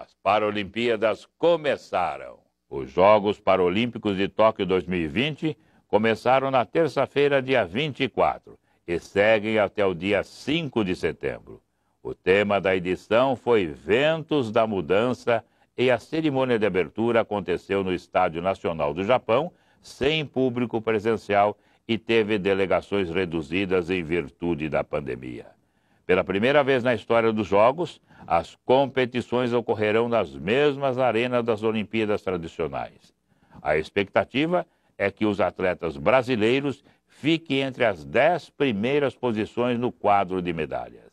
As Paralimpíadas começaram. Os Jogos Paralímpicos de Tóquio 2020 começaram na terça-feira, dia 24, e seguem até o dia 5 de setembro. O tema da edição foi Ventos da Mudança e a cerimônia de abertura aconteceu no Estádio Nacional do Japão, sem público presencial e teve delegações reduzidas em virtude da pandemia. Pela primeira vez na história dos Jogos, as competições ocorrerão nas mesmas arenas das Olimpíadas tradicionais. A expectativa é que os atletas brasileiros fiquem entre as dez primeiras posições no quadro de medalhas.